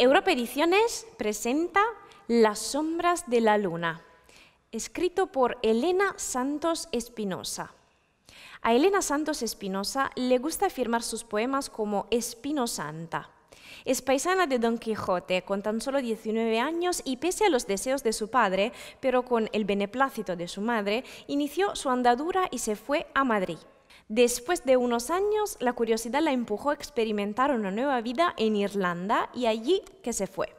Europa Ediciones presenta Las sombras de la luna, escrito por Elena Santos Espinosa. A Elena Santos Espinosa le gusta firmar sus poemas como Espino Santa. Es paisana de Don Quijote, con tan solo 19 años y pese a los deseos de su padre, pero con el beneplácito de su madre, inició su andadura y se fue a Madrid. Después de unos años, la curiosidad la empujó a experimentar una nueva vida en Irlanda y allí que se fue.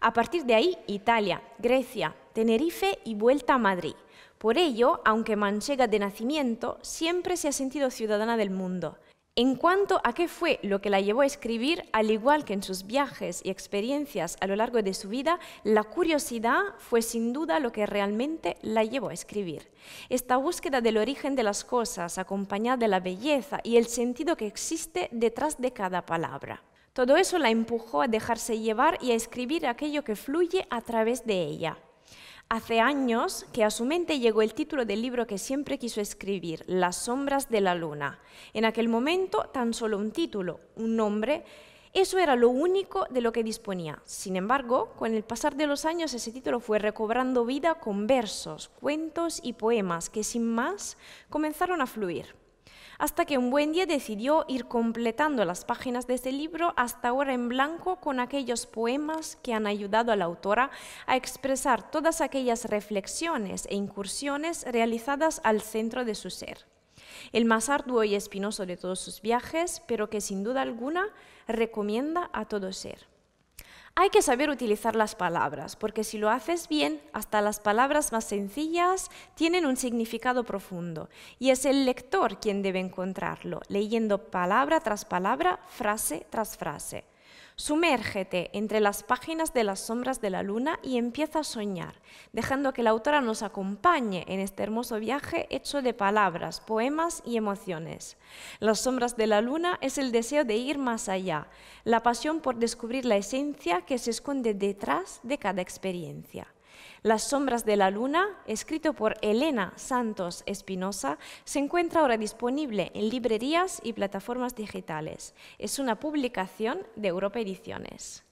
A partir de ahí, Italia, Grecia, Tenerife y vuelta a Madrid. Por ello, aunque manchega de nacimiento, siempre se ha sentido ciudadana del mundo. En cuanto a qué fue lo que la llevó a escribir, al igual que en sus viajes y experiencias a lo largo de su vida, la curiosidad fue sin duda lo que realmente la llevó a escribir. Esta búsqueda del origen de las cosas, acompañada de la belleza y el sentido que existe detrás de cada palabra. Todo eso la empujó a dejarse llevar y a escribir aquello que fluye a través de ella. Hace años que a su mente llegó el título del libro que siempre quiso escribir, Las sombras de la luna. En aquel momento tan solo un título, un nombre, eso era lo único de lo que disponía. Sin embargo, con el pasar de los años ese título fue recobrando vida con versos, cuentos y poemas que sin más comenzaron a fluir hasta que un buen día decidió ir completando las páginas de ese libro hasta ahora en blanco con aquellos poemas que han ayudado a la autora a expresar todas aquellas reflexiones e incursiones realizadas al centro de su ser. El más arduo y espinoso de todos sus viajes, pero que sin duda alguna recomienda a todo ser. Hay que saber utilizar las palabras, porque si lo haces bien, hasta las palabras más sencillas tienen un significado profundo, y es el lector quien debe encontrarlo, leyendo palabra tras palabra, frase tras frase. Sumérgete entre las páginas de las sombras de la luna y empieza a soñar, dejando que la autora nos acompañe en este hermoso viaje hecho de palabras, poemas y emociones. Las sombras de la luna es el deseo de ir más allá, la pasión por descubrir la esencia que se esconde detrás de cada experiencia. Las sombras de la luna, escrito por Elena Santos Espinosa, se encuentra ahora disponible en librerías y plataformas digitales. Es una publicación de Europa Ediciones.